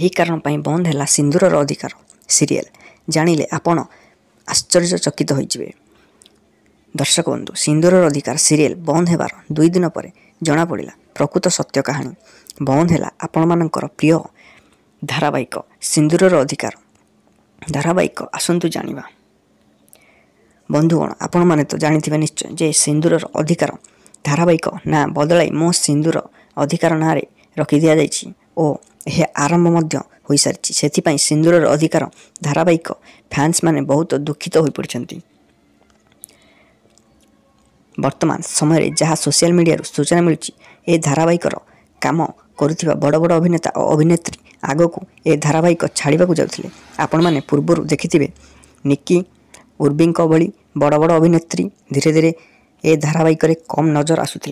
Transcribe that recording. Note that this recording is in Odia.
ଏହି କାରଣ ପାଇଁ ବନ୍ଦ ହେଲା ସିନ୍ଦୁରର ଅଧିକାର ସିରିଏଲ୍ ଜାଣିଲେ ଆପଣ ଆଶ୍ଚର୍ଯ୍ୟଚକିତ ହୋଇଯିବେ ଦର୍ଶକ ବନ୍ଧୁ ସିନ୍ଦୁରର ଅଧିକାର ସିରିଏଲ୍ ବନ୍ଦ ହେବାର ଦୁଇ ଦିନ ପରେ ଜଣାପଡ଼ିଲା ପ୍ରକୃତ ସତ୍ୟ କାହାଣୀ ବନ୍ଦ ହେଲା ଆପଣମାନଙ୍କର ପ୍ରିୟ ଧାରାବାହିକ ସିନ୍ଦୁରର ଅଧିକାର ଧାରାବାହିକ ଆସନ୍ତୁ ଜାଣିବା ବନ୍ଧୁଗଣ ଆପଣମାନେ ତ ଜାଣିଥିବେ ନିଶ୍ଚୟ ଯେ ସିନ୍ଦୁରର ଅଧିକାର ଧାରାବାହିକ ନାଁ ବଦଳାଇ ମୋ ସିନ୍ଦୁର ଅଧିକାର ନାଁରେ ରଖି ଦିଆଯାଇଛି ଓ ଏହା ଆରମ୍ଭ ମଧ୍ୟ ହୋଇସାରିଛି ସେଥିପାଇଁ ସିନ୍ଦୁରର ଅଧିକାର ଧାରାବାହିକ ଫ୍ୟାନ୍ସମାନେ ବହୁତ ଦୁଃଖିତ ହୋଇପଡ଼ିଛନ୍ତି ବର୍ତ୍ତମାନ ସମୟରେ ଯାହା ସୋସିଆଲ ମିଡ଼ିଆରୁ ସୂଚନା ମିଳୁଛି ଏ ଧାରାବାହିକର କାମ କରୁଥିବା ବଡ଼ ବଡ଼ ଅଭିନେତା ଓ ଅଭିନେତ୍ରୀ ଆଗକୁ ଏ ଧାରାବାହିକ ଛାଡ଼ିବାକୁ ଯାଉଥିଲେ ଆପଣମାନେ ପୂର୍ବରୁ ଦେଖିଥିବେ ନିକି ଉର୍ବିଙ୍କ ଭଳି ବଡ଼ ବଡ଼ ଅଭିନେତ୍ରୀ ଧୀରେ ଧୀରେ ଏ ଧାରାବାହିକରେ କମ୍ ନଜର ଆସୁଥିଲେ